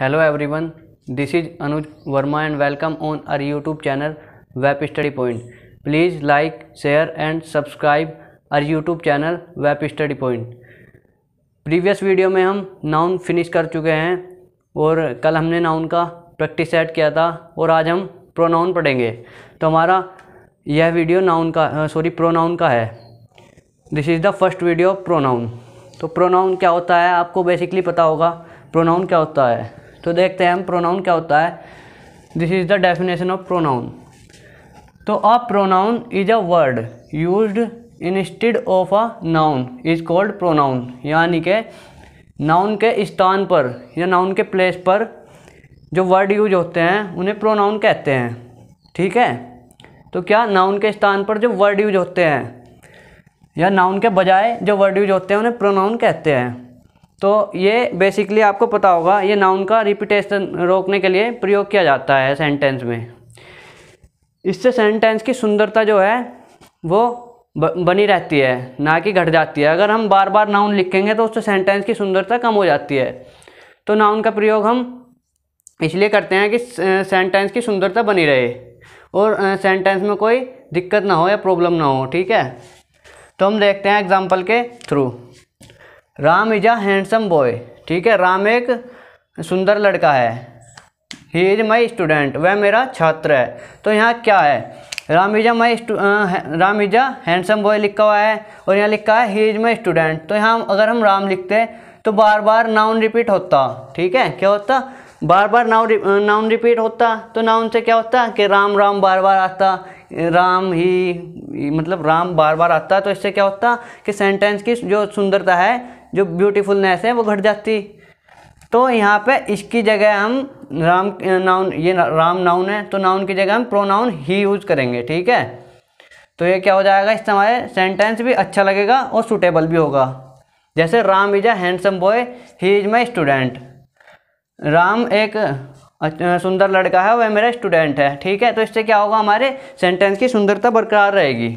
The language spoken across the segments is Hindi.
hello everyone this is Anuj Verma and welcome on our YouTube channel Web Study Point please like share and subscribe our YouTube channel Web Study Point previous video में हम नाउन फिनिश कर चुके हैं और कल हमने नाउन का प्रैक्टिस सेट किया था और आज हम प्रोनाउन पढ़ेंगे तो हमारा यह वीडियो नाउन का सॉरी प्रोनाउन का है this is the first video pronoun तो प्रोनाउन क्या होता है आपको बेसिकली पता होगा प्रोनाउन क्या होता है तो देखते हैं हम प्रोनाउन क्या होता है this is the definition of pronoun तो a pronoun is a word use instead of a noun is called pronoun यानी के नाउन के स्थान पर या नाउन के प्लेस पर जो वर्ड यूज होते हैं उन्हें प्रोनाउन कहते हैं ठीक है तो क्या नाउन के स्थान पर जो वर्ड यूज होते हैं या नाउन के बजाय जो वर्ड यूज होते हैं उन्हें प्रोनाउन कहते हैं तो ये बेसिकली आपको पता होगा ये नाउन का रिपीटेशन रोकने के लिए प्रयोग किया जाता है सेंटेंस में इससे सेंटेंस की सुंदरता जो है वो बनी रहती है ना कि घट जाती है अगर हम बार बार नाउन लिखेंगे तो उससे सेंटेंस की सुंदरता कम हो जाती है तो नाउन का प्रयोग हम इसलिए करते हैं कि सेंटेंस की सुंदरता बनी रहे और सेंटेंस में कोई दिक्कत ना हो या प्रॉब्लम ना हो ठीक है तो हम देखते हैं एग्जाम्पल के through Ram is a handsome boy ठीक है राम एक सुंदर लड़का है ही इज़ माई स्टूडेंट वह मेरा छात्र है तो यहाँ क्या है राम इज़ माई राम इजा हैंडसम बॉय लिखा हुआ है और यहाँ लिखा है ही इज़ माई स्टूडेंट तो यहाँ अगर हम राम लिखते तो बार बार नाउन रिपीट होता ठीक है क्या होता बार बार नाउन नाउन रिपीट होता तो नाउन से क्या होता कि राम राम बार बार आता राम ही मतलब राम बार बार आता तो इससे क्या होता कि सेंटेंस की जो सुंदरता है जो ब्यूटीफुलनेस है वो घट जाती तो यहाँ पे इसकी जगह हम राम नाउन ये राम नाउन है तो नाउन की जगह हम प्रोनाउन ही यूज़ करेंगे ठीक है तो ये क्या हो जाएगा इससे हमारे सेंटेंस भी अच्छा लगेगा और सुटेबल भी होगा जैसे Ram is a handsome boy he is my student Ram एक सुंदर लड़का है वह मेरा स्टूडेंट है ठीक है तो इससे क्या होगा हमारे सेंटेंस की सुंदरता बरकरार रहेगी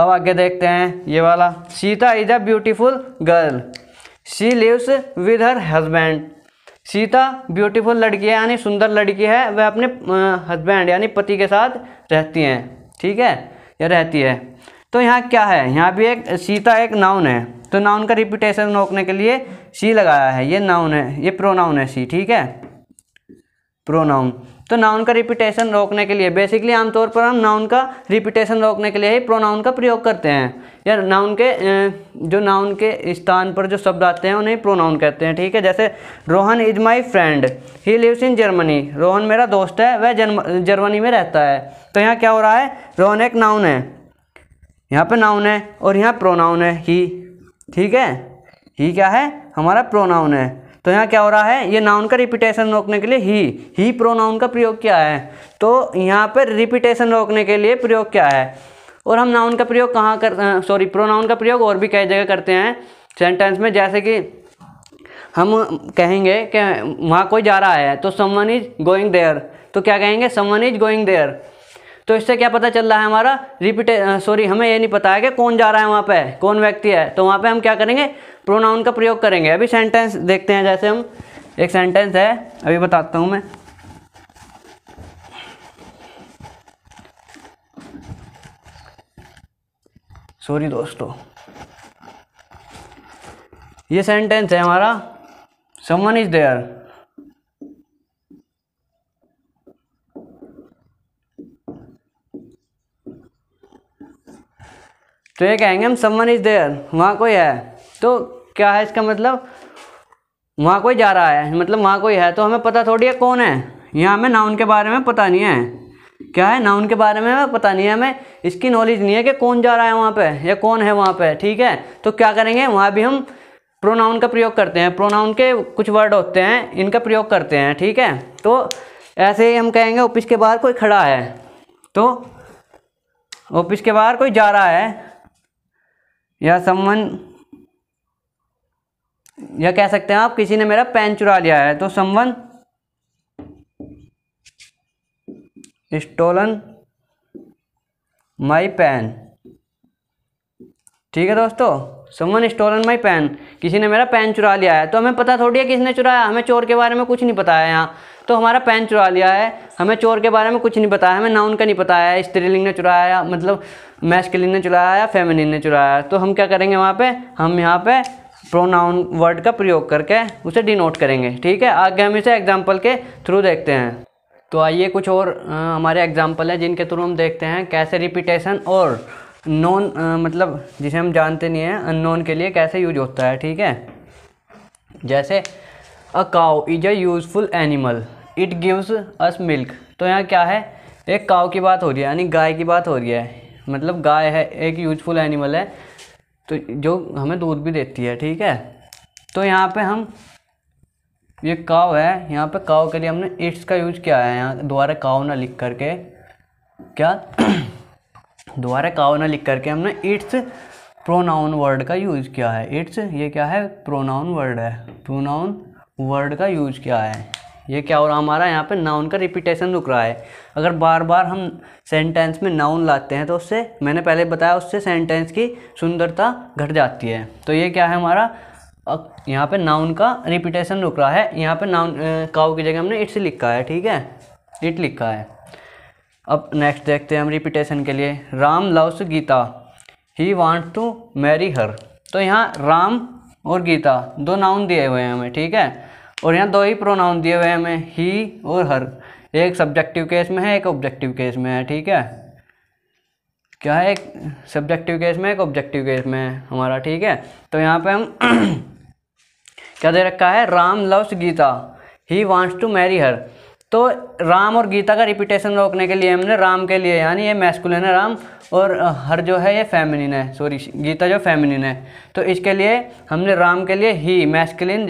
अब आगे देखते हैं ये वाला Sita is a beautiful girl she lives with her husband Sita beautiful लड़की है यानी सुंदर लड़की है वह अपने हस्बैंड यानी पति के साथ रहती हैं ठीक है या रहती है तो यहाँ क्या है यहाँ भी एक सीता एक नाउन है तो नाउन का रिपीटेशन रोकने के लिए सी लगाया है ये नाउन है ये प्रोनाउन है सी ठीक है प्रोनाउन तो नाउन का रिपीटेशन रोकने के लिए बेसिकली आमतौर पर हम नाउन का रिपीटेशन रोकने के लिए ही प्रोनाउन का प्रयोग करते हैं या नाउन के जो नाउन के स्थान पर जो शब्द आते हैं उन्हें प्रोनाउन कहते हैं ठीक है जैसे Rohan is my friend he lives in Germany Rohan मेरा दोस्त है वह जर्मनी में रहता है तो यहाँ क्या हो रहा है रोहन एक नाउन है यहाँ पर नाउन है और यहाँ प्रोनाउन है ही ठीक है ही क्या है हमारा प्रोनाउन है तो यहाँ क्या हो रहा है ये नाउन का रिपीटेशन रोकने के लिए ही ही प्रोनाउन का प्रयोग क्या है तो यहाँ पर रिपीटेशन रोकने के लिए प्रयोग क्या है और हम नाउन का प्रयोग कहाँ कर सॉरी प्रोनाउन का प्रयोग और भी कई जगह करते हैं सेंटेंस में जैसे कि हम कहेंगे कि वहाँ कोई जा रहा है तो समवन इज गोइंग देयर तो क्या कहेंगे समवन इज गोइंग देयर तो इससे क्या पता चल रहा है हमारा रिपीटे सॉरी हमें ये नहीं पता है कि कौन जा रहा है वहाँ पे कौन व्यक्ति है तो वहाँ पे हम क्या करेंगे प्रोनाउन का प्रयोग करेंगे अभी सेंटेंस देखते हैं जैसे हम एक सेंटेंस है अभी बताता हूँ मैं सॉरी दोस्तों ये सेंटेंस है हमारा समवन इज देयर तो ये कहेंगे हम समवन इज देयर वहां कोई है तो क्या है इसका मतलब वहाँ कोई जा रहा है मतलब वहाँ कोई है तो हमें पता थोड़ी है कौन है यहाँ हमें नाउन के बारे में पता नहीं है क्या है नाउन के बारे में हमें पता नहीं है हमें इसकी नॉलेज नहीं है कि कौन जा रहा है वहाँ पे या कौन है वहाँ पे ठीक है तो क्या करेंगे वहाँ भी हम प्रोनाउन का प्रयोग करते हैं प्रोनाउन के कुछ वर्ड होते हैं इनका प्रयोग करते हैं ठीक है तो ऐसे ही हम कहेंगे ऑफिस के बाहर कोई खड़ा है तो ऑफिस के बाहर कोई जा रहा है या समवन या कह सकते हैं आप किसी ने मेरा पेन चुरा लिया है तो समवन स्टोलन माई पेन ठीक है दोस्तों समवन स्टोलन माई पेन किसी ने मेरा पेन चुरा लिया है तो हमें पता थोड़ी है किसने चुराया हमें चोर के बारे में कुछ नहीं पता है यहाँ तो हमारा पेन चुरा लिया है हमें चोर के बारे में कुछ नहीं पता है हमें नाउन का नहीं पता है स्त्रीलिंग ने चुराया मतलब मैस्किलिंग ने चुराया या फेमिनिन मतलब ने चुराया तो हम क्या करेंगे वहाँ पे हम यहाँ पे प्रोनाउन वर्ड का प्रयोग करके उसे डिनोट करेंगे ठीक है आगे हम इसे एग्जाम्पल के थ्रू देखते हैं तो आइए कुछ और आ, हमारे एग्जाम्पल हैं जिनके थ्रू हम देखते हैं कैसे रिपीटेशन और नॉन मतलब जिसे हम जानते नहीं हैं अननोन के लिए कैसे यूज होता है ठीक है जैसे a cow is a useful animal it gives us milk तो यहाँ क्या है एक काउ की बात हो रही है यानी गाय की बात हो रही है मतलब गाय है एक यूजफुल एनिमल है तो जो हमें दूध भी देती है ठीक है तो यहाँ पे हम ये काव है यहाँ पे काव के लिए हमने इट्स का यूज किया है यहाँ दोबारा काव ना लिख करके क्या दोबारा काव ना लिख करके हमने इट्स प्रोनाउन वर्ड का यूज किया है इट्स ये क्या है प्रोनाउन वर्ड है प्रोनाउन वर्ड का यूज किया है ये क्या हो रहा है हमारा यहाँ पे नाउन का रिपीटेशन रुक रहा है अगर बार बार हम सेंटेंस में नाउन लाते हैं तो उससे मैंने पहले बताया उससे सेंटेंस की सुंदरता घट जाती है तो ये क्या है हमारा यहाँ पे नाउन का रिपीटेशन रुक रहा है यहाँ पे नाउन काउ की जगह हमने इट्स लिखा है ठीक है इट लिखा है अब नेक्स्ट देखते हैं हम रिपीटेशन के लिए Ram loves Gita he want to marry her तो यहाँ राम और गीता दो नाउन दिए हुए हैं हमें ठीक है और यहाँ दो ही प्रोनाउन दिए हुए हैं हमें ही और हर एक सब्जेक्टिव केस में है एक ऑब्जेक्टिव केस में है ठीक है क्या है एक सब्जेक्टिव केस में एक ऑब्जेक्टिव केस में है हमारा ठीक है तो यहाँ पे हम क्या दे रखा है Ram loves Gita he wants to marry her तो राम और गीता का रिपीटेशन रोकने के लिए हमने राम के लिए यानी ये मैस्कुलिन है राम और हर जो है ये फेमिनिन है सॉरी गीता जो फेमिनिन है तो इसके लिए हमने राम के लिए ही मैस्कुलिन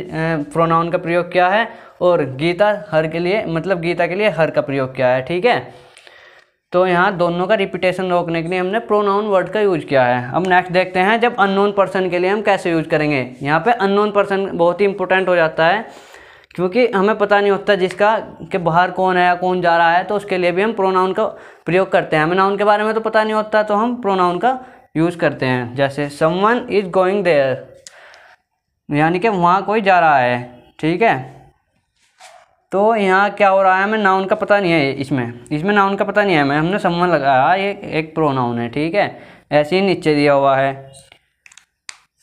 प्रोनाउन का प्रयोग किया है और गीता हर के लिए मतलब गीता के लिए हर का प्रयोग किया है ठीक है तो यहाँ दोनों का रिपीटेशन रोकने के लिए हमने प्रोनाउन वर्ड का यूज किया है अब नेक्स्ट देखते हैं जब अननोन पर्सन के लिए हम कैसे यूज करेंगे यहाँ पे अननोन पर्सन बहुत ही इंपॉर्टेंट हो जाता है क्योंकि हमें पता नहीं होता जिसका कि बाहर कौन है या कौन जा रहा है तो उसके लिए भी हम प्रोनाउन का प्रयोग करते हैं हमें नाउन के बारे में तो पता नहीं होता तो हम प्रोनाउन का यूज़ करते हैं जैसे समवन इज़ गोइंग देयर यानी कि वहाँ कोई जा रहा है ठीक है तो यहाँ क्या हो रहा है हमें नाउन का पता नहीं है इसमें इसमें नाउन का पता नहीं है हमें हमने समवन लगाया ये एक प्रोनाउन है ठीक है ऐसे ही नीचे दिया हुआ है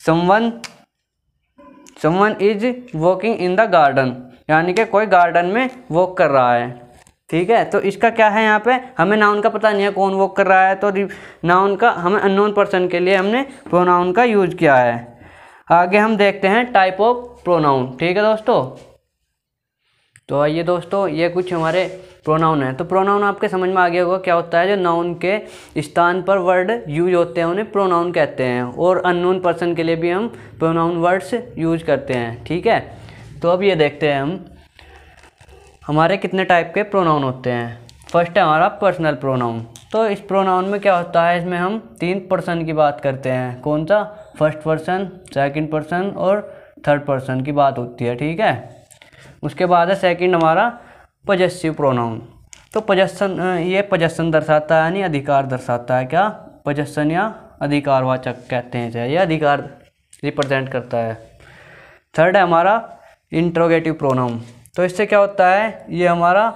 someone someone is walking in the garden यानी कि कोई गार्डन में वॉक कर रहा है ठीक है तो इसका क्या है यहाँ पे हमें नाउन का पता नहीं है कौन वॉक कर रहा है तो नाउन का हमें अननोन पर्सन के लिए हमने प्रोनाउन का यूज किया है आगे हम देखते हैं टाइप ऑफ प्रोनाउन ठीक है दोस्तों तो आइए दोस्तों ये कुछ हमारे प्रोनाउन है तो प्रोनाउन आपके समझ में आ गया होगा क्या होता है जो नाउन के स्थान पर वर्ड यूज होते हैं उन्हें प्रोनाउन कहते हैं और अननोन पर्सन के लिए भी हम प्रोनाउन वर्ड्स यूज करते हैं ठीक है तो अब ये देखते हैं हम हमारे कितने टाइप के प्रोनाउन होते हैं फर्स्ट है हमारा पर्सनल प्रोनाउन तो इस प्रोनाउन में क्या होता है इसमें हम तीन पर्सन की बात करते हैं कौन सा फर्स्ट पर्सन सेकेंड पर्सन और थर्ड पर्सन की बात होती है ठीक है उसके बाद है सेकंड हमारा पजस्सिव प्रोनाउन तो पजस्सन ये पजस्सन दर्शाता है यानी अधिकार दर्शाता है क्या पजस्सन या अधिकारवाचक कहते हैं ये अधिकार रिप्रेजेंट करता है थर्ड है हमारा इंट्रोगेटिव प्रोनाउन तो इससे क्या होता है ये हमारा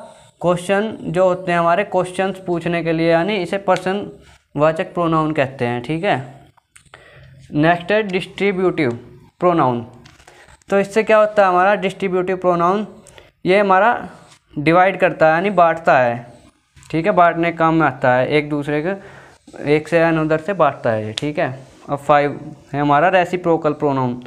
क्वेश्चन जो होते हैं हमारे क्वेश्चन पूछने के लिए यानी इसे पर्सन वाचक प्रोनाउन कहते हैं ठीक है नेक्स्ट है डिस्ट्रीब्यूटिव प्रोनाउन तो इससे क्या होता है हमारा डिस्ट्रीब्यूटिव प्रोनाउन ये हमारा डिवाइड करता है यानी बांटता है ठीक है बांटने के काम में आता है एक दूसरे के एक से अनदर से बांटता है ये ठीक है और फाइव है हमारा रेसिप्रोकल प्रोनाउन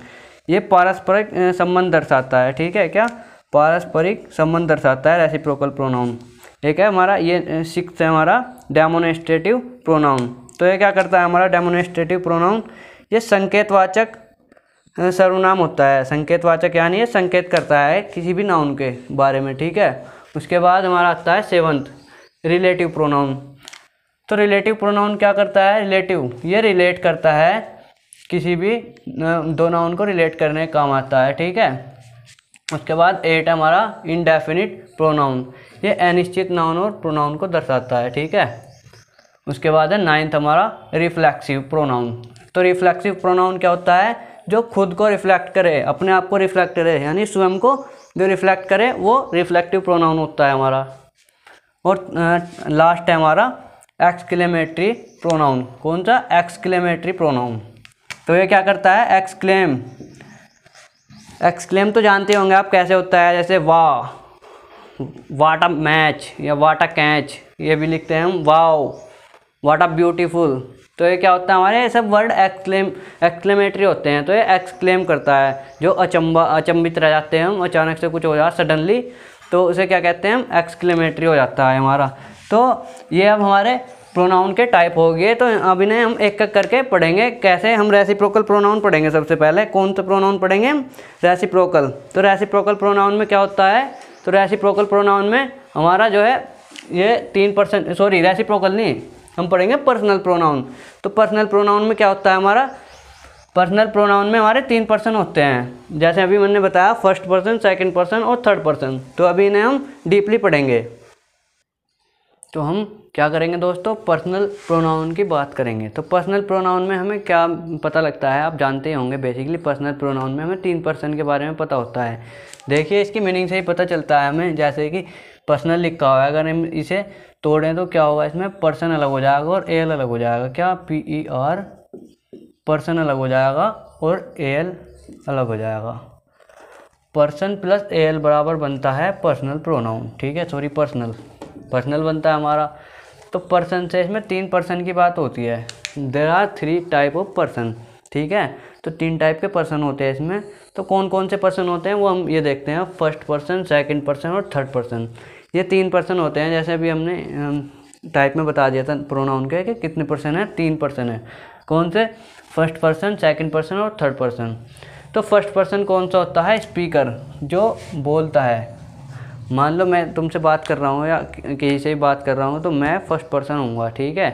ये पारस्परिक संबंध दर्शाता है ठीक है क्या पारस्परिक संबंध दर्शाता है रेसिप्रोकल प्रोनाउन एक है हमारा ये सिक्स है हमारा डेमोनेस्ट्रेटिव प्रोनाउन तो ये क्या करता है हमारा डेमोनेस्ट्रेटिव प्रोनाउन ये संकेतवाचक सर्वनाम होता है संकेतवाचक यानी संकेत करता है किसी भी नाउन के बारे में ठीक है उसके बाद हमारा आता है सेवंथ रिलेटिव प्रोनाउन तो रिलेटिव प्रोनाउन क्या करता है रिलेटिव ये रिलेट करता है किसी भी दो नाउन को रिलेट करने का काम आता है ठीक है उसके बाद एट हमारा इनडेफिनिट प्रोनाउन ये अनिश्चित नाउन और प्रोनाउन को दर्शाता है ठीक है उसके बाद है नाइन्थ हमारा रिफ्लेक्सिव प्रोनाउन तो रिफ्लेक्सिव प्रोनाउन क्या होता है जो खुद को रिफ्लेक्ट करे अपने आप को रिफ्लेक्ट करे यानी स्वयं को जो रिफ्लेक्ट करे वो रिफ्लेक्टिव प्रोनाउन होता है हमारा और लास्ट है हमारा एक्सक्लेमेटरी प्रोनाउन कौन सा एक्सक्लेमेटरी प्रोनाउन तो ये क्या करता है एक्सक्लेम एक्सक्लेम तो जानते होंगे आप कैसे होता है जैसे वाह वाट अ मैच या वाट अ कैच ये भी लिखते हैं हम वाओ वाट अ ब्यूटीफुल तो ये क्या होता है हमारे ये सब वर्ड एक्सक्लेम एक्सक्लेमेटरी होते हैं तो ये एक्सक्लेम करता है जो अचंबा अचंबित रह जाते हैं हम अचानक से कुछ हो जाए सडनली तो उसे क्या कहते हैं हम एक्सक्लेमेटरी हो जाता है हमारा तो ये अब हमारे प्रोनाउन के टाइप हो गए तो अब इन्हें हम एक एक करके पढ़ेंगे कैसे हम रेसिप्रोकल प्रोनाउन पढ़ेंगे सबसे पहले कौन सा प्रोनाउन पढ़ेंगे हम रेसिप्रोकल तो रेसिप्रोकल प्रोनाउन में क्या होता है तो रेसिप्रोकल प्रोनाउन में हमारा जो है ये तीन परसेंट सॉरी रेसिप्रोकल नहीं हम पढ़ेंगे पर्सनल प्रोनाउन तो पर्सनल प्रोनाउन में क्या होता है हमारा पर्सनल प्रोनाउन में हमारे तीन पर्सन होते हैं जैसे अभी मैंने बताया फर्स्ट पर्सन सेकंड पर्सन और थर्ड पर्सन तो अभी इन्हें हम डीपली पढ़ेंगे तो हम क्या करेंगे दोस्तों पर्सनल प्रोनाउन की बात करेंगे तो पर्सनल प्रोनाउन में हमें क्या पता लगता है आप जानते ही होंगे बेसिकली पर्सनल प्रोनाउन में हमें तीन पर्सन के बारे में पता होता है देखिए इसकी मीनिंग से ही पता चलता है हमें जैसे कि पर्सनल लिखा हुआ है अगर हम इसे तोड़ें तो क्या होगा इसमें पर्सन अलग हो जाएगा और एल अलग हो जाएगा क्या पी ई आर पर्सन अलग हो जाएगा और एल अलग हो जाएगा पर्सन प्लस एल बराबर बनता है पर्सनल प्रोनाउन ठीक है सॉरी पर्सनल पर्सनल बनता है हमारा तो पर्सन से इसमें तीन पर्सन की बात होती है there are three type of person ठीक है तो तीन टाइप के पर्सन होते हैं इसमें तो कौन कौन से पर्सन होते हैं वो हम ये देखते हैं फर्स्ट पर्सन सेकंड पर्सन और थर्ड पर्सन ये तीन पर्सन होते हैं जैसे अभी हमने टाइप में बता दिया था प्रोनाउन के कि कितने पर्सन है तीन पर्सन है कौन से फर्स्ट पर्सन सेकंड पर्सन और थर्ड पर्सन तो फर्स्ट पर्सन कौन सा होता है स्पीकर जो बोलता है मान लो मैं तुमसे बात कर रहा हूँ या किसी से ही बात कर रहा हूँ तो मैं फर्स्ट पर्सन हूँगा ठीक है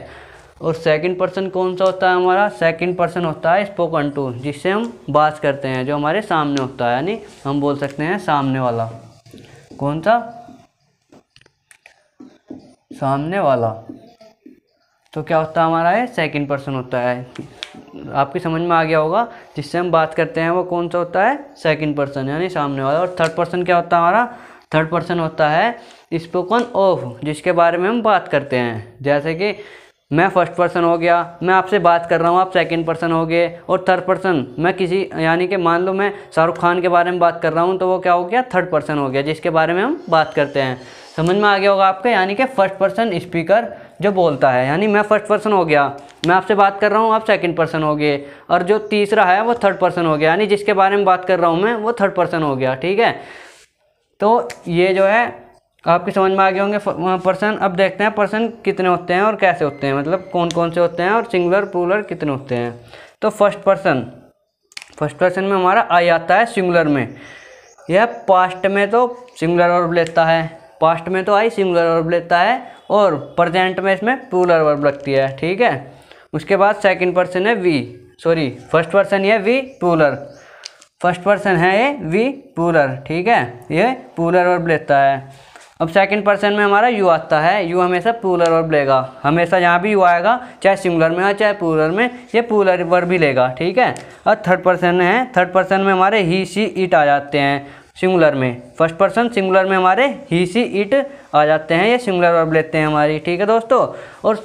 और सेकंड पर्सन कौन सा होता है हमारा सेकंड पर्सन होता है स्पोकन टू जिससे हम बात करते हैं जो हमारे सामने होता है यानी हम बोल सकते हैं सामने वाला कौन सा सामने वाला तो क्या होता है हमारा है सेकंड पर्सन होता है आपकी समझ में आ गया होगा जिससे हम बात करते हैं वो कौन सा होता है सेकंड पर्सन यानी सामने वाला और थर्ड पर्सन क्या होता है हमारा थर्ड पर्सन होता है स्पोकन ऑफ जिसके बारे में हम बात करते हैं जैसे कि मैं फर्स्ट पर्सन हो गया मैं आपसे बात कर रहा हूँ आप सेकंड पर्सन हो गए और थर्ड पर्सन मैं किसी यानी कि मान लो मैं शाहरुख खान के बारे में बात कर रहा हूँ तो वो क्या हो गया थर्ड पर्सन हो गया जिसके बारे में हम बात करते हैं समझ में आ गया होगा आपके यानी कि फर्स्ट पर्सन स्पीकर जो बोलता है यानी मैं फर्स्ट पर्सन हो गया मैं आपसे बात कर रहा हूँ आप सेकंड पर्सन हो गए और जो तीसरा है वो थर्ड पर्सन हो गया यानी जिसके बारे में बात कर रहा हूँ मैं वो थर्ड पर्सन हो गया ठीक है तो ये जो है आपके समझ में आ गए होंगे पर्सन अब देखते हैं पर्सन कितने होते हैं और कैसे होते हैं मतलब कौन कौन से होते हैं और सिंगुलर पुलर कितने होते हैं तो फर्स्ट पर्सन फर्स्ट पर्सन में हमारा आई आता है सिंगुलर में यह पास्ट में तो सिंगुलर और लेता है पास्ट में तो आई सिंगुलर वर्ब लेता है और प्रजेंट में इसमें पुलर वर्ब लगती है ठीक है उसके बाद सेकंड पर्सन है वी सॉरी फर्स्ट पर्सन ये वी पुलर फर्स्ट पर्सन है ये वी पुलर ठीक है ये पुलर वर्ब लेता है अब सेकंड पर्सन में हमारा यू आता है यू हमेशा पूलर वर्ब लेगा हमेशा यहाँ भी यू आएगा चाहे सिंगुलर में हो चाहे पूलर में ये पूलर वर्ब भी लेगा ठीक है और थर्ड पर्सन है थर्ड पर्सन में हमारे ही सी इट आ जाते हैं सिंगुलर में फर्स्ट पर्सन सिंगुलर में हमारे ही सी इट आ जाते हैं ये सिंगुलर वर्ब लेते हैं हमारी ठीक है दोस्तों और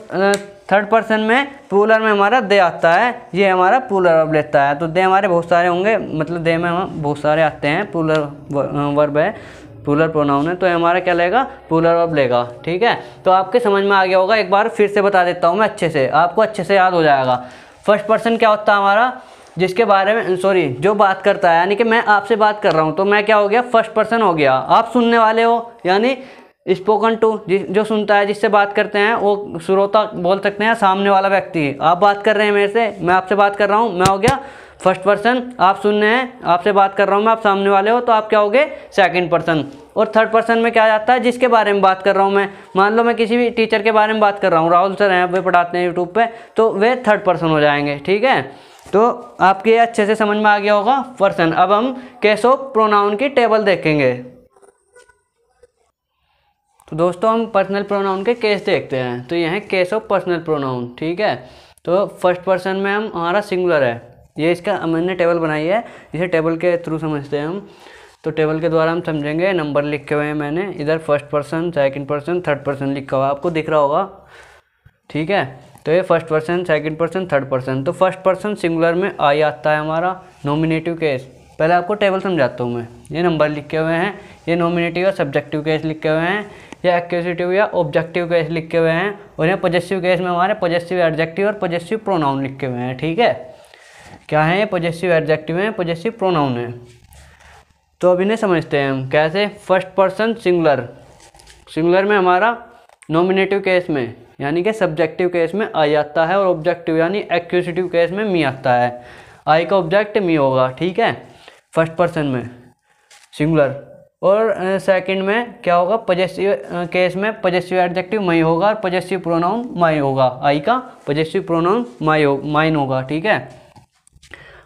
थर्ड पर्सन में पूलर में हमारा दे आता है ये हमारा पूलर वर्ब लेता है तो दे हमारे बहुत सारे होंगे मतलब दे में हम बहुत सारे आते हैं पूलर वर्ब है पुलर प्रोनाउन है तो हमारा क्या लेगा पूलर वर्ब लेगा ठीक है तो आपके समझ में आ गया होगा एक बार फिर से बता देता हूँ मैं अच्छे से आपको अच्छे से याद हो जाएगा फर्स्ट पर्सन क्या होता है हमारा जिसके बारे में सॉरी जो बात करता है यानी कि मैं आपसे बात कर रहा हूँ तो मैं क्या हो गया फर्स्ट पर्सन हो गया आप सुनने वाले हो यानी स्पोकन टू जो सुनता है जिससे बात करते हैं वो श्रोता बोल सकते हैं सामने वाला व्यक्ति आप बात कर रहे हैं मेरे से मैं आपसे बात कर रहा हूँ मैं हो गया फर्स्ट पर्सन आप सुन रहे हैं आपसे बात कर रहा हूँ मैं आप सामने वाले हो तो आप क्या हो गए सेकेंड पर्सन और थर्ड पर्सन में क्या जाता है जिसके बारे में बात कर रहा हूँ मैं मान लो मैं किसी भी टीचर के बारे में बात कर रहा हूँ राहुल सर हैं वे पढ़ाते हैं यूट्यूब पर तो वे थर्ड पर्सन हो जाएंगे ठीक है तो आपके अच्छे से समझ में आ गया होगा पर्सन अब हम केस ऑफ प्रोनाउन की टेबल देखेंगे तो दोस्तों हम पर्सनल प्रोनाउन के केस देखते हैं तो यह है केस ऑफ पर्सनल प्रोनाउन ठीक है तो फर्स्ट पर्सन में हम हमारा सिंगुलर है ये इसका मैंने टेबल बनाई है इसे टेबल के थ्रू समझते हैं हम तो टेबल के द्वारा हम समझेंगे नंबर लिखे हुए हैं मैंने इधर first person second person third person लिखा हुआ आपको दिख रहा होगा ठीक है तो ये first person second person third person तो फर्स्ट पर्सन सिंगुलर में आई आता है हमारा नॉमिनेटिव केस पहले आपको टेबल समझाता हूँ मैं ये नंबर लिखे हुए हैं ये नॉमिनेटिव या सब्जेक्टिव केस लिखे हुए हैं या एक्यूसिटिव या ऑब्जेक्टिव केस लिखे हुए हैं और यहाँ पॉजेसिव केस में हमारे पॉजेसिव एडजेक्टिव और पॉजेसिव प्रोनाउन लिखे हुए हैं ठीक है क्या है ये पॉजिटिव एडजेक्टिव हैं पॉजेसिव प्रोनाउन है तो अभी नहीं समझते हैं हम कैसे फर्स्ट पर्सन सिंगुलर सिंगुलर में हमारा नॉमिनेटिव केस में यानी कि सब्जेक्टिव केस में आई आता है और ऑब्जेक्टिव यानी एक्यूसिटिव केस में मी आता है आई का ऑब्जेक्ट मी होगा ठीक है फर्स्ट पर्सन में सिंगुलर और सेकंड में क्या होगा पजेसिव केस में पजेसिव एडजेक्टिव मई होगा और पजेसिव प्रोनाउन माई होगा आई का पजेसिव प्रोनाउन माई हो माइन होगा ठीक है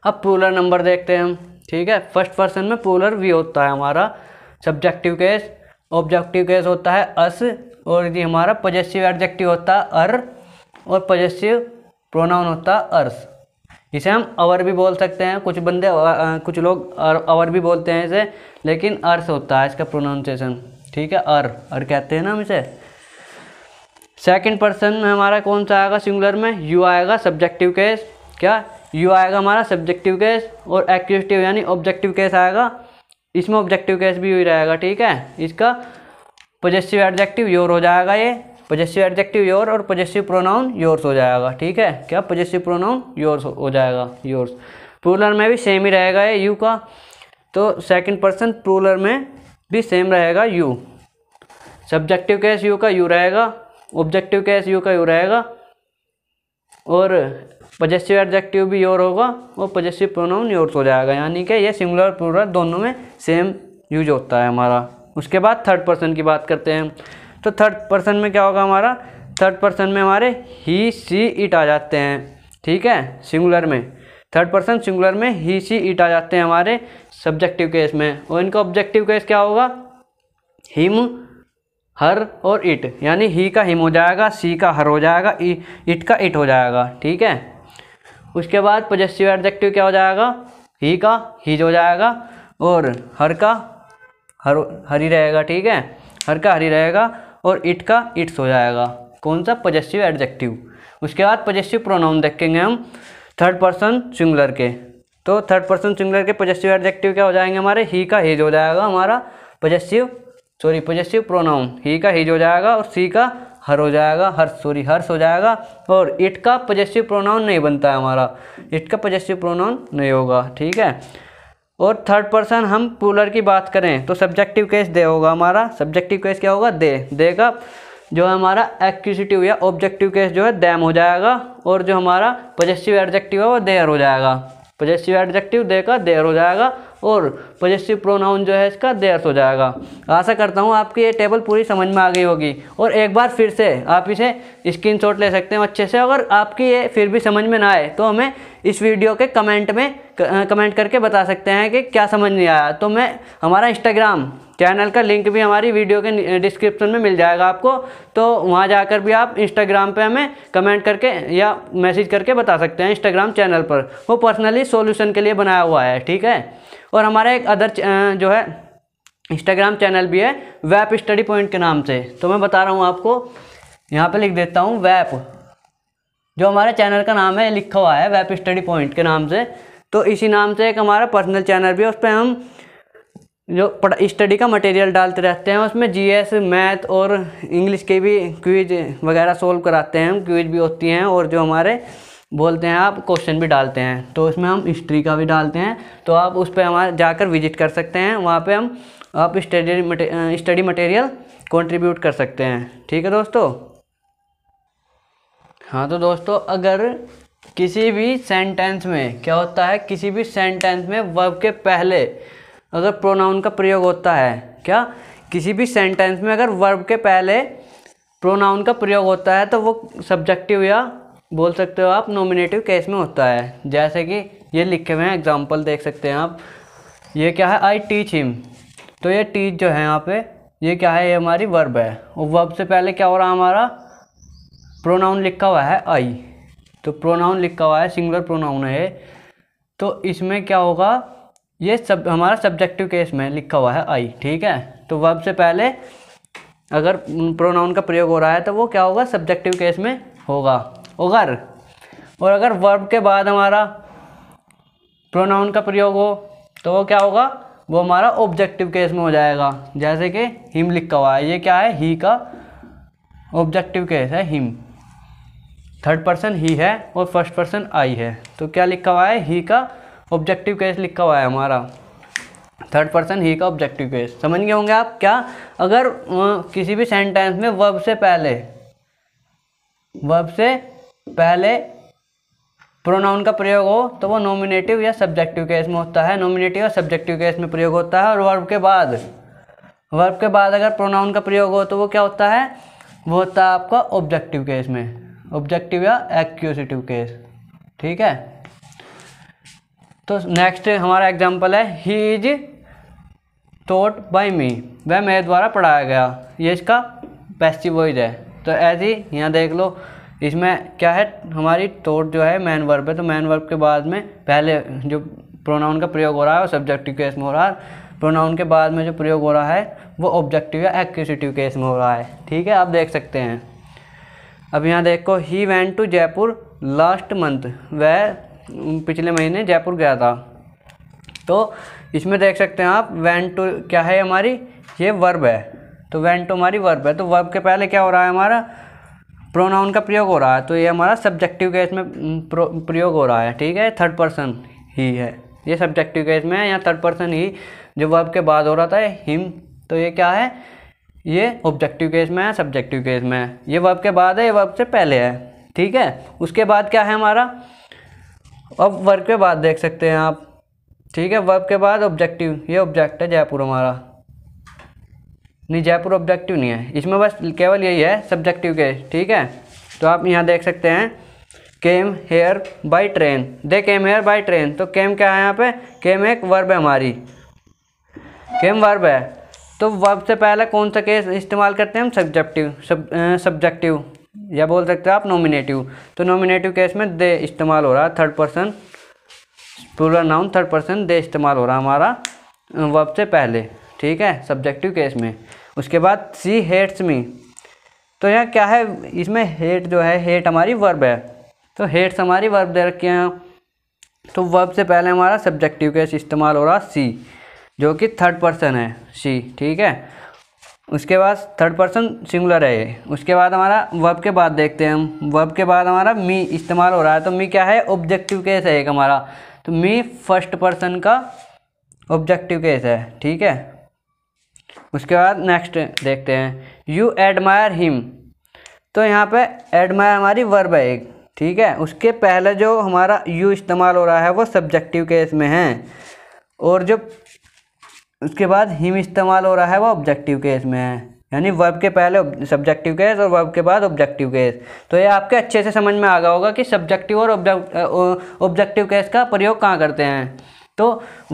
अब पोलर नंबर देखते हैं हम ठीक है फर्स्ट पर्सन में पोलर वी होता है हमारा सब्जेक्टिव केस ऑब्जेक्टिव केस होता है अस और ये हमारा पजेसिव एडजेक्टिव होता अर और पजेसिव प्रोनाउन होता अर्स इसे हम अवर भी बोल सकते हैं कुछ बंदे कुछ लोग अवर भी बोलते हैं इसे लेकिन अर्स होता है इसका प्रोनाउंसिएशन ठीक है अर अर कहते हैं ना हम इसे सेकेंड पर्सन में हमारा कौन सा आएगा सिंगुलर में यू आएगा सब्जेक्टिव केस क्या यू आएगा हमारा सब्जेक्टिव केस और एक्यूस्टिव यानी ऑब्जेक्टिव केस आएगा इसमें ऑब्जेक्टिव केस भी यू रहेगा ठीक है इसका पोजेसिव एडजेक्टिव योर हो जाएगा ये पोजेसिव एडजेक्टिव योर और पोजेसिव प्रोनाउन योर्स हो जाएगा ठीक है क्या पोजेसिव प्रोनाउन योर्स हो जाएगा योर्स प्रूलर में भी सेम ही रहेगा ये यू का तो सेकंड पर्सन प्रूलर में भी सेम रहेगा यू सब्जेक्टिव केस यू का यू रहेगा ऑब्जेक्टिव केस यू का यू रहेगा और पजेसिव एडजेक्टिव भी योर होगा और पजेसिव प्रोनाउन योर्स हो जाएगा यानी कि ये सिंगुलर प्लूरल दोनों में सेम यूज होता है हमारा उसके बाद थर्ड पर्सन की बात करते हैं तो थर्ड पर्सन में क्या होगा हमारा थर्ड पर्सन में हमारे ही सी इट आ जाते हैं ठीक है सिंगुलर में थर्ड पर्सन सिंगुलर में ही सी इट आ जाते हैं हमारे सब्जेक्टिव केस में और इनका ऑब्जेक्टिव केस क्या होगा हिम हर और इट यानी ही का हिम हो जाएगा सी का हर हो जाएगा इट का इट हो जाएगा ठीक है उसके बाद पोजेसिव एडजेक्टिव क्या हो जाएगा ही का हीज हो जाएगा और हर का हर हरी रहेगा ठीक है हर का हरी रहेगा और इट का इट्स हो जाएगा कौन सा पजेसिव एडजेक्टिव उसके बाद पजेसिव प्रोनाउन देखेंगे हम थर्ड पर्सन सिंगुलर के तो थर्ड पर्सन सिंगुलर के पजेसिव एडजेक्टिव क्या हो जाएंगे हमारे ही का हिज हो जाएगा हमारा possessive sorry possessive pronoun he का हिज हो जाएगा और सी का हर हो जाएगा हर सॉरी हर्ष हो जाएगा और इट का पजेसिव प्रोनाउन नहीं बनता है हमारा इट का पजेसिव प्रोनाउन नहीं होगा ठीक है और थर्ड पर्सन हम पुलर की बात करें तो सब्जेक्टिव केस दे होगा हमारा सब्जेक्टिव केस क्या होगा दे देगा जो हमारा एक्सिटिव या ऑब्जेक्टिव केस जो है दैम हो जाएगा और जो हमारा पोजेसिव एडजेक्टिव है वो देयर हो जाएगा पोजेसिव एडजेक्टिव दे का देयर हो जाएगा और पोजेसिव प्रोनाउन जो है इसका देयर्स हो जाएगा आशा करता हूँ आपकी ये टेबल पूरी समझ में आ गई होगी और एक बार फिर से आप इसे स्क्रीन ले सकते हैं अच्छे से अगर आपकी ये फिर भी समझ में ना आए तो हमें इस वीडियो के कमेंट में कमेंट करके बता सकते हैं कि क्या समझ नहीं आया तो मैं हमारा इंस्टाग्राम चैनल का लिंक भी हमारी वीडियो के डिस्क्रिप्शन में मिल जाएगा आपको तो वहाँ जाकर भी आप इंस्टाग्राम पे हमें कमेंट करके या मैसेज करके बता सकते हैं इंस्टाग्राम चैनल पर वो पर्सनली सॉल्यूशन के लिए बनाया हुआ है ठीक है और हमारा एक अदर जो है इंस्टाग्राम चैनल भी है वैप स्टडी पॉइंट के नाम से तो मैं बता रहा हूँ आपको यहाँ पर लिख देता हूँ वैप जो हमारे चैनल का नाम है लिखा हुआ है वेब स्टडी पॉइंट के नाम से तो इसी नाम से एक हमारा पर्सनल चैनल भी है उस पर हम जो स्टडी का मटेरियल डालते रहते हैं उसमें जीएस मैथ और इंग्लिश के भी क्विज वगैरह सोल्व कराते हैं हम क्विज भी होती हैं और जो हमारे बोलते हैं आप क्वेश्चन भी डालते हैं तो उसमें हम हिस्ट्री का भी डालते हैं तो आप उस पर हमारे जाकर विजिट कर सकते हैं वहाँ पे हम आप स्टडी मटे, स्टडी मटेरियल कंट्रीब्यूट कर सकते हैं ठीक है दोस्तों हाँ तो दोस्तों अगर किसी भी सेंटेंस में क्या होता है किसी भी सेंटेंस में वर्ब के पहले अगर प्रोनाउन का प्रयोग होता है क्या किसी भी सेंटेंस में अगर वर्ब के पहले प्रोनाउन का प्रयोग होता है तो वो सब्जेक्टिव या बोल सकते हो आप नॉमिनेटिव केस में होता है जैसे कि ये लिखे हुए हैं एग्जाम्पल देख सकते हैं आप ये क्या है आई टीच हिम तो ये टीच जो है यहाँ पे ये क्या है ये हमारी वर्ब है और वर्ब से पहले क्या हो रहा हमारा प्रोनाउन लिखा हुआ है आई तो प्रोनाउन लिखा हुआ है सिंगुलर प्रोनाउन है तो इसमें क्या होगा ये सब हमारा सब्जेक्टिव केस में लिखा हुआ है आई ठीक है तो वर्ब से पहले अगर प्रोनाउन का प्रयोग हो रहा है तो वो क्या होगा सब्जेक्टिव केस में होगा अगर और अगर वर्ब के बाद हमारा प्रोनाउन का प्रयोग हो तो वो क्या होगा वो हमारा ऑब्जेक्टिव केस में हो जाएगा जैसे कि हिम लिखा हुआ है ये क्या है ही का ऑब्जेक्टिव केस है हिम थर्ड पर्सन ही है और फर्स्ट पर्सन आई है तो क्या लिखा हुआ है ही का ऑब्जेक्टिव केस लिखा हुआ है हमारा थर्ड पर्सन ही का ऑब्जेक्टिव केस समझ गए होंगे आप क्या अगर किसी भी सेंटेंस में वर्ब से पहले वर्ब से पहले प्रोनाउन का प्रयोग हो तो वो नॉमिनेटिव या सब्जेक्टिव केस में होता है नॉमिनेटिव या सब्जेक्टिव केस में प्रयोग होता है और वर्ब के बाद वर्ब के बाद अगर प्रोनाउन का प्रयोग हो तो वो क्या होता है वो होता है आपका ऑब्जेक्टिव केस में ऑब्जेक्टिव या एक्यूसिटिव केस ठीक है तो नेक्स्ट हमारा एग्जाम्पल है ही इज टोट बाय मी वह मेरे द्वारा पढ़ाया गया ये इसका पैसिव वॉइज है तो ऐसे ही यहाँ देख लो इसमें क्या है हमारी टोट जो है मैन वर्ब है तो मैन वर्ब के बाद में पहले जो प्रोनाउन का प्रयोग हो रहा है वो सब्जेक्टिव केस में हो रहा है प्रोनाउन के बाद में जो प्रयोग हो रहा है वो ऑब्जेक्टिव या एक्यूसिटिव केस में हो रहा है ठीक है आप देख सकते हैं अब यहाँ देखो he went to Jaipur last month वह पिछले महीने जयपुर गया था तो इसमें देख सकते हैं आप वैन टू क्या है हमारी ये वर्ब है तो वैन टू हमारी वर्ब है तो वर्ब के पहले क्या हो रहा है हमारा प्रोनाउन का प्रयोग हो रहा है तो ये हमारा सब्जेक्टिव केस में प्रयोग हो रहा है ठीक है थर्ड पर्सन ही है ये सब्जेक्टिव केस में है यहाँ थर्ड पर्सन ही जो वर्ब के बाद हो रहा था हिम तो ये क्या है ये ऑब्जेक्टिव केस में है सब्जेक्टिव केस में है ये वर्ब के बाद है ये वर्ब से पहले है ठीक है उसके बाद क्या है हमारा अब वर्ब के बाद देख सकते हैं आप ठीक है वर्ब के बाद ऑब्जेक्टिव ये ऑब्जेक्ट है जयपुर हमारा नहीं जयपुर ऑब्जेक्टिव नहीं है इसमें बस केवल यही है सब्जेक्टिव केस ठीक है तो आप यहाँ देख सकते हैं came here by train they came here by train तो केम क्या है यहाँ पे केम एक वर्ब है हमारी केम वर्ब है तो वर्ब से पहले कौन सा केस इस्तेमाल करते हैं हम सब्जेक्टिव सब सब्जेक्टिव या बोल सकते हो आप नॉमिनेटिव तो नॉमिनेटिव केस में दे इस्तेमाल हो रहा है थर्ड पर्सन पूरा नाउन थर्ड पर्सन दे इस्तेमाल हो रहा हमारा वर्ब से पहले ठीक है सब्जेक्टिव केस में उसके बाद सी हेट्स मी तो यहाँ क्या है इसमें हेट जो है हेट हमारी वर्ब है तो हेट्स हमारी वर्ब दे रखे हैं तो वर्ब से पहले हमारा सब्जेक्टिव केस इस्तेमाल हो रहा सी जो कि थर्ड पर्सन है सी ठीक है उसके बाद थर्ड पर्सन सिंगुलर है ये उसके बाद हमारा वर्ब के बाद देखते हैं हम वर्ब के बाद हमारा मी इस्तेमाल हो रहा है तो मी क्या है ऑब्जेक्टिव केस है एक हमारा तो मी फर्स्ट पर्सन का ऑब्जेक्टिव केस है ठीक है उसके बाद नेक्स्ट देखते हैं यू एडमायर हिम तो यहाँ पे एडमायर हमारी वर्ब है एक ठीक है उसके पहले जो हमारा यू इस्तेमाल हो रहा है वो सब्जेक्टिव केस में है और जो उसके बाद हिम इस्तेमाल हो रहा है वो ऑब्जेक्टिव केस में है यानी वर्ब के पहले सब्जेक्टिव केस और वर्ब के बाद ऑब्जेक्टिव केस तो ये आपके अच्छे से समझ में आ गया होगा कि सब्जेक्टिव और ऑब्जेक्टिव केस का प्रयोग कहाँ करते हैं तो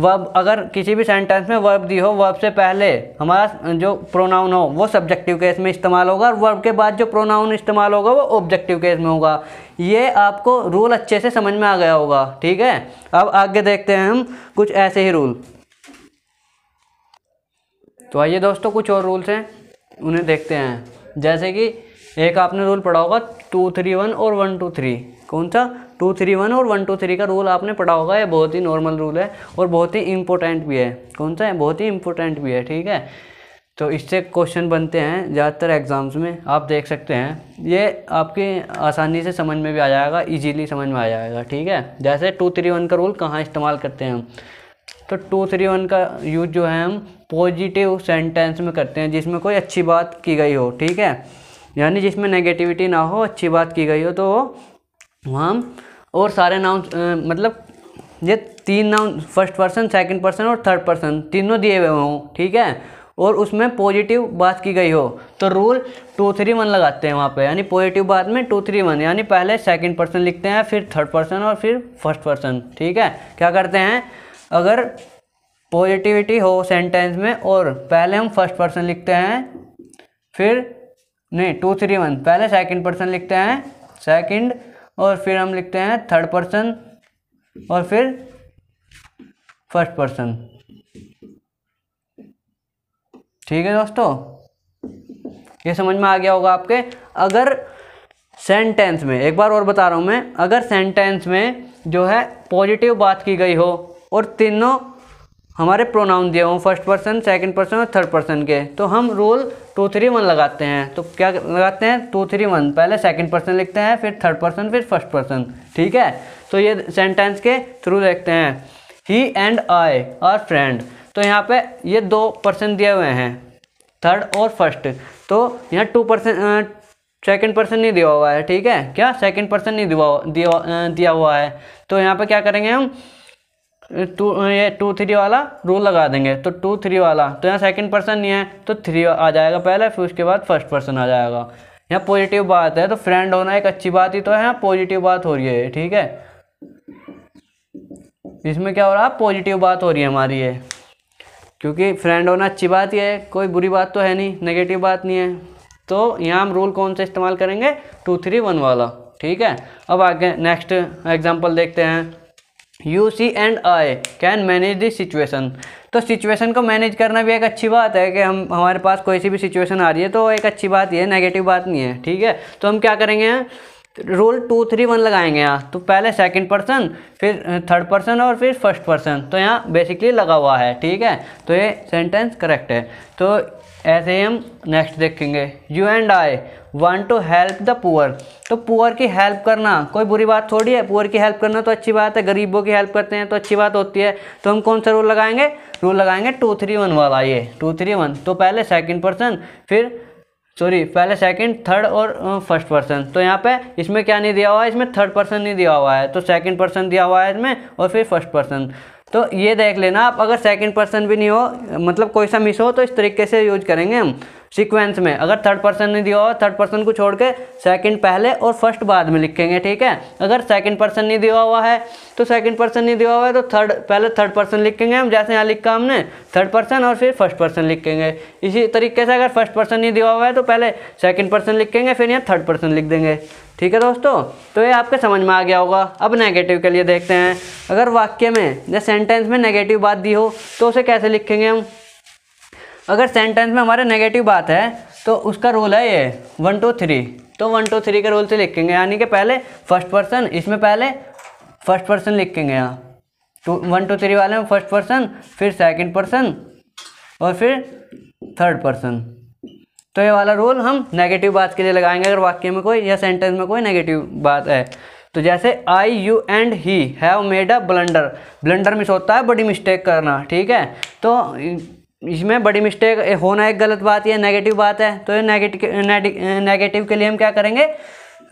वर्ब अगर किसी भी सेंटेंस में वर्ब दी हो वर्ब से पहले हमारा जो प्रोनाउन हो वो सब्जेक्टिव केस में इस्तेमाल होगा और वर्ब के बाद जो प्रोनाउन इस्तेमाल होगा वो ऑब्जेक्टिव केस में होगा ये आपको रूल अच्छे से समझ में आ गया होगा ठीक है अब आगे देखते हैं हम कुछ ऐसे ही रूल तो आइए दोस्तों कुछ और रूल्स हैं उन्हें देखते हैं जैसे कि एक आपने रूल पढ़ा होगा टू थ्री वन और वन टू थ्री कौन सा टू थ्री वन और वन टू थ्री का रूल आपने पढ़ा होगा ये बहुत ही नॉर्मल रूल है और बहुत ही इम्पोर्टेंट भी है कौन सा है बहुत ही इम्पोर्टेंट भी है ठीक है तो इससे क्वेश्चन बनते हैं ज़्यादातर एग्ज़ाम्स में आप देख सकते हैं ये आपके आसानी से समझ में भी आ जाएगा इजीली समझ में आ जाएगा ठीक है जैसे टू थ्री वन का रूल कहाँ इस्तेमाल करते हैं हम तो टू थ्री वन का यूज जो है हम पॉजिटिव सेंटेंस में करते हैं जिसमें कोई अच्छी बात की गई हो ठीक है यानी जिसमें नेगेटिविटी ना हो अच्छी बात की गई हो तो हम और सारे नाउन मतलब ये तीन noun first person second person और थर्ड पर्सन तीनों दिए हुए हों ठीक है और उसमें पॉजिटिव बात की गई हो तो रूल टू थ्री वन लगाते हैं वहाँ पे यानी पॉजिटिव बात में टू थ्री वन यानी पहले सेकंड पर्सन लिखते हैं फिर थर्ड पर्सन और फिर फर्स्ट पर्सन ठीक है क्या करते हैं अगर पॉजिटिविटी हो सेंटेंस में और पहले हम फर्स्ट पर्सन लिखते हैं फिर नहीं टू थ्री वन पहले सेकंड पर्सन लिखते हैं सेकंड और फिर हम लिखते हैं थर्ड पर्सन और फिर फर्स्ट पर्सन ठीक है दोस्तों ये समझ में आ गया होगा आपके अगर सेंटेंस में एक बार और बता रहा हूँ मैं अगर सेंटेंस में जो है पॉजिटिव बात की गई हो और तीनों हमारे प्रोनाउन दिए हों फर्स्ट पर्सन सेकंड पर्सन और थर्ड पर्सन के तो हम रूल टू थ्री वन लगाते हैं तो क्या लगाते हैं टू थ्री वन पहले सेकंड पर्सन लिखते हैं फिर थर्ड पर्सन फिर फर्स्ट पर्सन ठीक है तो ये सेंटेंस के थ्रू देखते हैं he and I are friend तो यहाँ पे ये दो पर्सन दिए हुए हैं थर्ड और फर्स्ट तो यहाँ टू पर्सन सेकेंड पर्सन नहीं दिया हुआ है ठीक है क्या सेकेंड पर्सन नहीं दिया दिया हुआ है तो यहाँ पर क्या करेंगे हम टू ये टू थ्री वाला रूल लगा देंगे तो टू थ्री वाला तो यहाँ सेकंड पर्सन नहीं है तो थ्री आ जाएगा पहले फिर उसके बाद फर्स्ट पर्सन आ जाएगा यहाँ पॉजिटिव बात है तो फ्रेंड होना एक अच्छी बात ही तो है पॉजिटिव बात हो रही है ठीक है इसमें क्या हो रहा है पॉजिटिव बात हो रही है हमारी ये क्योंकि फ्रेंड होना अच्छी बात ही है कोई बुरी बात तो है नहीं नेगेटिव बात नहीं है तो यहाँ हम रूल कौन सा इस्तेमाल करेंगे टू थ्री वन वाला ठीक है अब आगे नेक्स्ट एग्जाम्पल देखते हैं you she and I can manage this situation तो सिचुएशन को मैनेज करना भी एक अच्छी बात है कि हम हमारे पास कोई सी भी सिचुएशन आ रही है तो एक अच्छी बात ही है नेगेटिव बात नहीं है ठीक है तो हम क्या करेंगे रोल टू थ्री वन लगाएंगे यहाँ तो पहले सेकंड पर्सन फिर थर्ड पर्सन और फिर फर्स्ट पर्सन तो यहाँ बेसिकली लगा हुआ है ठीक है तो ये सेंटेंस करेक्ट है तो ऐसे ही हम नेक्स्ट देखेंगे you and I want to help the poor तो पुअर की हेल्प करना कोई बुरी बात थोड़ी है पुअर की हेल्प करना तो अच्छी बात है गरीबों की हेल्प करते हैं तो अच्छी बात होती है तो हम कौन सा रूल लगाएंगे रूल लगाएंगे टू थ्री वन वाला ये टू थ्री वन तो पहले सेकेंड पर्सन फिर सॉरी पहले सेकंड थर्ड और फर्स्ट पर्सन तो यहाँ पे इसमें क्या नहीं दिया हुआ है इसमें थर्ड पर्सन नहीं दिया हुआ है तो सेकंड पर्सन दिया हुआ है इसमें और फिर फर्स्ट पर्सन तो ये देख लेना आप अगर सेकंड पर्सन भी नहीं हो मतलब कोई सा मिस हो तो इस तरीके से यूज करेंगे हम सीक्वेंस में अगर थर्ड पर्सन नहीं दिया हो थर्ड पर्सन को छोड़ के सेकेंड पहले और फर्स्ट बाद में लिखेंगे ठीक है अगर सेकेंड पर्सन नहीं दिया हुआ है तो सेकेंड पर्सन नहीं दिया हुआ है तो थर्ड पहले थर्ड पर्सन लिखेंगे हम जैसे यहाँ लिखा हमने थर्ड पर्सन और फिर फर्स्ट पर्सन लिखेंगे इसी तरीके से अगर फर्स्ट पर्सन नहीं दिया हुआ है तो पहले सेकेंड पर्सन लिखेंगे फिर यहाँ थर्ड पर्सन लिख देंगे ठीक है दोस्तों तो ये आपके समझ में आ गया होगा अब नेगेटिव के लिए देखते हैं अगर वाक्य में या सेंटेंस में नेगेटिव बात दी हो तो उसे कैसे लिखेंगे हम अगर सेंटेंस में हमारे नेगेटिव बात है तो उसका रोल है ये वन टू थ्री तो वन टू थ्री के रोल से लिखेंगे यानी कि पहले फर्स्ट पर्सन इसमें पहले फर्स्ट पर्सन लिखेंगे यहाँ टू वन टू थ्री वाले में फर्स्ट पर्सन फिर सेकंड पर्सन और फिर थर्ड पर्सन तो ये वाला रोल हम नेगेटिव बात के लिए लगाएंगे अगर वाक्य में कोई या सेंटेंस में कोई नेगेटिव बात है तो जैसे I you and he have made a blunder blunder मिस होता है बड़ी मिस्टेक करना ठीक है तो इसमें बड़ी मिस्टेक होना एक गलत बात या नेगेटिव बात है तो ये नेगेटिव नेगेटिव के लिए हम क्या करेंगे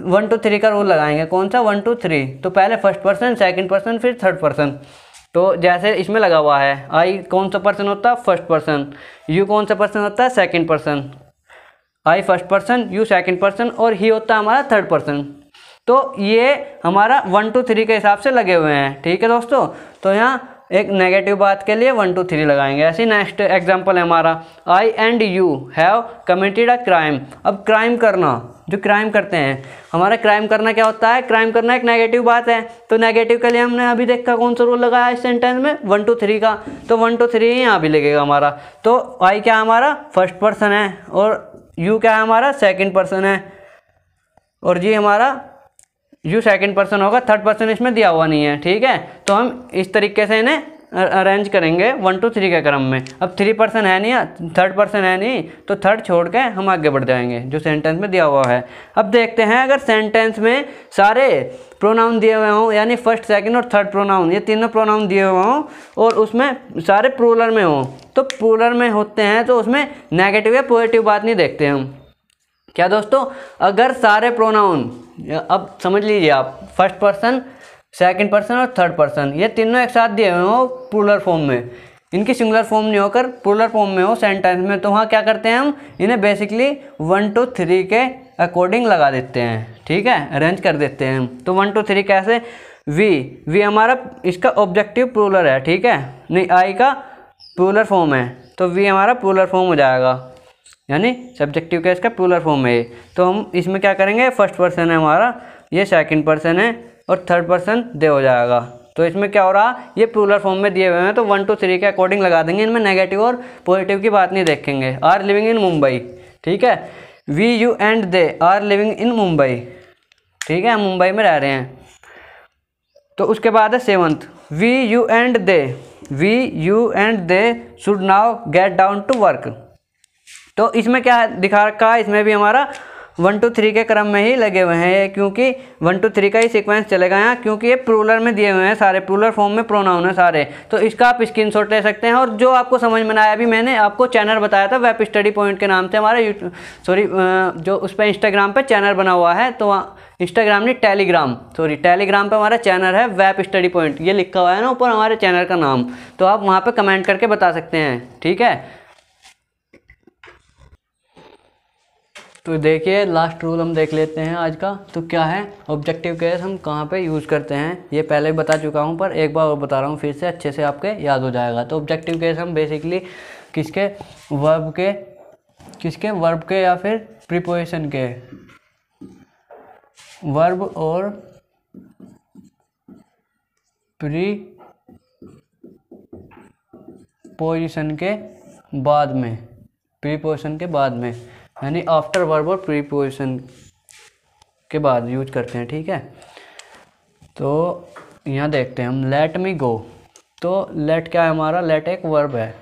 वन टू थ्री का रूल लगाएंगे कौन सा वन टू थ्री तो पहले फर्स्ट पर्सन सेकंड पर्सन फिर थर्ड पर्सन तो जैसे इसमें लगा हुआ है आई कौन सा पर्सन होता है फर्स्ट पर्सन यू कौन सा पर्सन होता है second person I first person you second person और ही होता है हमारा थर्ड पर्सन तो ये हमारा वन टू थ्री के हिसाब से लगे हुए हैं ठीक है दोस्तों तो यहाँ एक नेगेटिव बात के लिए वन टू थ्री लगाएंगे ऐसे नेक्स्ट एग्जाम्पल है हमारा I and you have committed a crime अब क्राइम करना जो क्राइम करते हैं हमारा क्राइम करना क्या होता है क्राइम करना एक नेगेटिव बात है तो नेगेटिव के लिए हमने अभी देखा कौन सा रूल लगाया इस सेंटेंस में वन टू थ्री का तो वन टू थ्री ही यहाँ भी लगेगा हमारा तो आई क्या हमारा फर्स्ट पर्सन है और यू क्या है हमारा सेकेंड पर्सन है और जी हमारा यू सेकंड पर्सन होगा थर्ड पर्सन इसमें दिया हुआ नहीं है ठीक है तो हम इस तरीके से इन्हें अरेंज करेंगे वन टू थ्री के क्रम में अब थ्री पर्सन है नहीं थर्ड पर्सन है नहीं तो थर्ड छोड़ के हम आगे बढ़ जाएंगे जो सेंटेंस में दिया हुआ है अब देखते हैं अगर सेंटेंस में सारे प्रोनाउन दिए हुए हों यानी फर्स्ट सेकंड और थर्ड प्रोनाउन ये तीनों प्रोनाउन दिए हुए हों और उसमें सारे प्रूलर में हों तो प्रूलर में होते हैं तो उसमें नेगेटिव या पॉजिटिव बात नहीं देखते हम क्या दोस्तों अगर सारे प्रोनाउन अब समझ लीजिए आप फर्स्ट पर्सन सेकंड पर्सन और थर्ड पर्सन ये तीनों एक साथ दिए हुए हो पुलर फॉर्म में इनकी सिंगुलर फॉर्म नहीं होकर पुलर फॉर्म में हो सेंटेंस में तो वहाँ क्या करते हैं हम इन्हें बेसिकली वन टू थ्री के अकॉर्डिंग लगा देते हैं ठीक है अरेंज कर देते हैं हम तो वन टू थ्री कैसे वी वी हमारा इसका ऑब्जेक्टिव पुलर है ठीक है नहीं आई का पुलर फॉर्म है तो वी हमारा पुलर फॉर्म हो जाएगा यानी सब्जेक्टिव का इसका पुलर फॉर्म है तो हम इसमें क्या करेंगे फर्स्ट पर्सन है हमारा ये सेकंड पर्सन है और थर्ड पर्सन दे हो जाएगा तो इसमें क्या हो रहा ये पुलर फॉर्म में दिए हुए हैं तो वन टू थ्री के अकॉर्डिंग लगा देंगे इनमें नेगेटिव और पॉजिटिव की बात नहीं देखेंगे आर लिविंग इन मुंबई ठीक है we you and they are living in Mumbai ठीक है हम मुंबई में रह रहे हैं तो उसके बाद है seventh we you and they we you and they should now get down to work तो इसमें क्या दिखा रखा है इसमें भी हमारा वन टू थ्री के क्रम में ही लगे हुए हैं क्योंकि वन टू थ्री का ही सीक्वेंस चलेगा यहाँ क्योंकि ये प्रूलर में दिए हुए हैं सारे प्रूलर फॉर्म में प्रोनाउन है सारे तो इसका आप स्क्रीन शॉट ले सकते हैं और जो आपको समझ में आया अभी मैंने आपको चैनल बताया था वेब स्टडी पॉइंट के नाम से हमारे सॉरी जो उस पर इंस्टाग्राम पर चैनल बना हुआ है तो इंस्टाग्राम नहीं टेलीग्राम सॉरी टेलीग्राम पे हमारा चैनल है वेब स्टडी पॉइंट ये लिखा हुआ है ना ऊपर हमारे चैनल का नाम तो आप वहाँ पे कमेंट करके बता सकते हैं ठीक है तो देखिए लास्ट रूल हम देख लेते हैं आज का तो क्या है ऑब्जेक्टिव केस हम कहाँ पे यूज़ करते हैं ये पहले बता चुका हूँ पर एक बार और बता रहा हूँ फिर से अच्छे से आपके याद हो जाएगा तो ऑब्जेक्टिव केस हम बेसिकली किसके वर्ब के किसके वर्ब के या फिर प्रिपोजिशन के वर्ब और प्री पोजिशन के बाद में प्रीपोजिशन के बाद में यानी आफ्टर वर्ब और प्रीपोजिशन के बाद यूज करते हैं ठीक है तो यहाँ देखते हैं हम लेट मी गो तो लेट क्या है हमारा लेट एक वर्ब है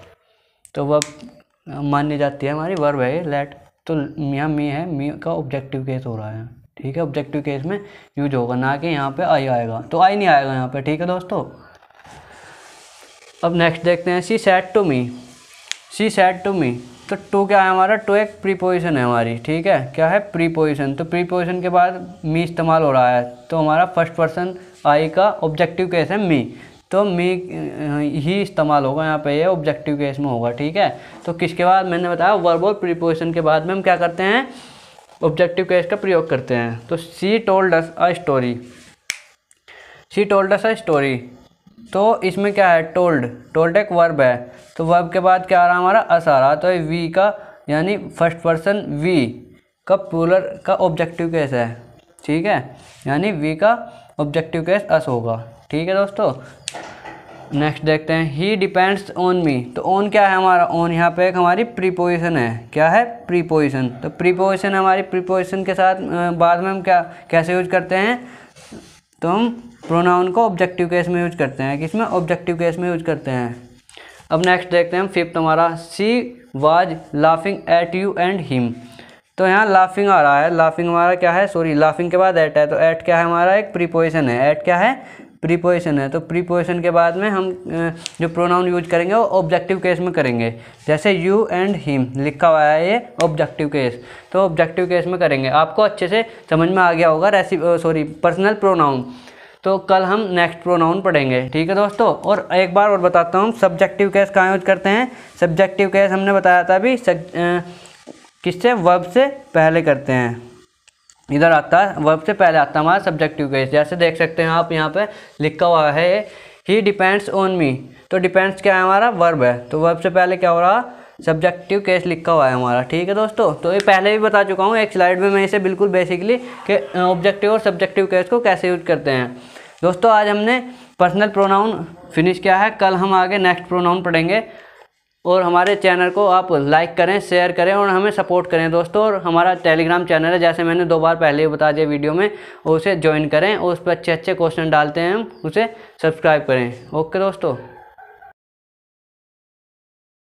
तो वर्ब मानी जाती है हमारी वर्ब है ये लेट तो यहाँ मी है मी का ऑब्जेक्टिव केस हो रहा है ठीक है ऑब्जेक्टिव केस में यूज होगा ना कि यहाँ पे आई आएगा तो आई नहीं आएगा यहाँ पे ठीक है दोस्तों अब नेक्स्ट देखते हैं she said to me she said to me तो टू क्या है हमारा टू एक प्रीपोजिशन है हमारी ठीक है क्या है प्रीपोजिशन तो प्रीपोजिशन के बाद मी इस्तेमाल हो रहा है तो हमारा फर्स्ट पर्सन आई का ऑब्जेक्टिव केस है मी तो मी ही इस्तेमाल होगा यहाँ पे ये ऑब्जेक्टिव केस में होगा ठीक है तो किसके बाद मैंने बताया वर्ब और प्रीपोजिशन के बाद में हम क्या करते हैं ऑब्जेक्टिव केस का प्रयोग करते हैं तो she told us a story she told us a story तो इसमें क्या है टोल्ड टोल्ड एक वर्ब है तो वर्ब के बाद क्या आ रहा है हमारा अस आ रहा तो ये वी का यानी फर्स्ट पर्सन वी का प्लूरल का ऑब्जेक्टिव केस है ठीक है यानी वी का ऑब्जेक्टिव केस अस होगा ठीक है दोस्तों नेक्स्ट देखते हैं ही डिपेंड्स ऑन मी तो ऑन क्या है हमारा ऑन यहाँ पे एक हमारी प्रीपोजिशन है क्या है प्रीपोजिशन तो प्रीपोजिशन हमारी प्रीपोजिशन के साथ बाद में हम क्या कैसे यूज करते हैं तो हम प्रोनाउन को ऑब्जेक्टिव केस में यूज करते हैं किसमें ऑब्जेक्टिव केस में यूज करते हैं अब नेक्स्ट देखते हैं फिफ्थ हमारा she was laughing at you and him तो यहाँ लाफिंग आ रहा है लाफिंग हमारा क्या है सॉरी लाफिंग के बाद ऐट है तो ऐट क्या है हमारा एक प्रीपोजिशन है ऐट क्या है प्रीपोजिशन है तो प्रीपोजिशन के बाद में हम जो प्रोनाउन यूज करेंगे वो ऑब्जेक्टिव केस में करेंगे जैसे यू एंड हिम लिखा हुआ है ये ऑब्जेक्टिव केस तो ऑब्जेक्टिव केस में करेंगे आपको अच्छे से समझ में आ गया होगा रेसी सॉरी पर्सनल प्रोनाउन तो कल हम नेक्स्ट प्रोनाउन पढ़ेंगे ठीक है दोस्तों और एक बार और बताता हूँ सब्जेक्टिव केस कहाँ यूज करते हैं सब्जेक्टिव केस हमने बताया था अभी किससे वर्ब से पहले करते हैं इधर आता है वर्ब से पहले आता है हमारा सब्जेक्टिव केस जैसे देख सकते हैं आप यहाँ पे लिखा हुआ है ही डिपेंड्स ऑन मी तो डिपेंड्स क्या है हमारा वर्ब है तो वर्ब से पहले क्या हो रहा सब्जेक्टिव केस लिखा हुआ है हमारा ठीक है दोस्तों तो ये पहले भी बता चुका हूँ एक स्लाइड में मैं इसे बिल्कुल बेसिकली के ऑब्जेक्टिव और सब्जेक्टिव केस को कैसे यूज करते हैं दोस्तों आज हमने पर्सनल प्रोनाउन फिनिश किया है कल हम आगे नेक्स्ट प्रोनाउन पढ़ेंगे और हमारे चैनल को आप लाइक करें शेयर करें और हमें सपोर्ट करें दोस्तों और हमारा टेलीग्राम चैनल है जैसे मैंने दो बार पहले ही बता दिया वीडियो में उसे ज्वाइन करें और उस पर अच्छे अच्छे क्वेश्चन डालते हैं हम उसे सब्सक्राइब करें ओके दोस्तों